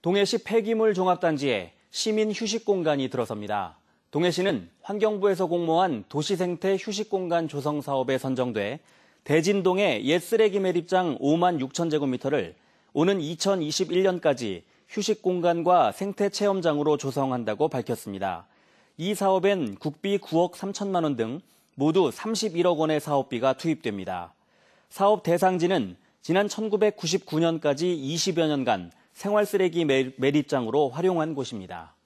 동해시 폐기물 종합단지에 시민 휴식 공간이 들어섭니다. 동해시는 환경부에서 공모한 도시생태 휴식 공간 조성 사업에 선정돼 대진동의 옛 쓰레기 매립장 5만 6천 제곱미터를 오는 2021년까지 휴식 공간과 생태 체험장으로 조성한다고 밝혔습니다. 이 사업엔 국비 9억 3천만 원 등 모두 31억 원의 사업비가 투입됩니다. 사업 대상지는 지난 1999년까지 20여 년간 생활 쓰레기 매립장으로 활용한 곳입니다.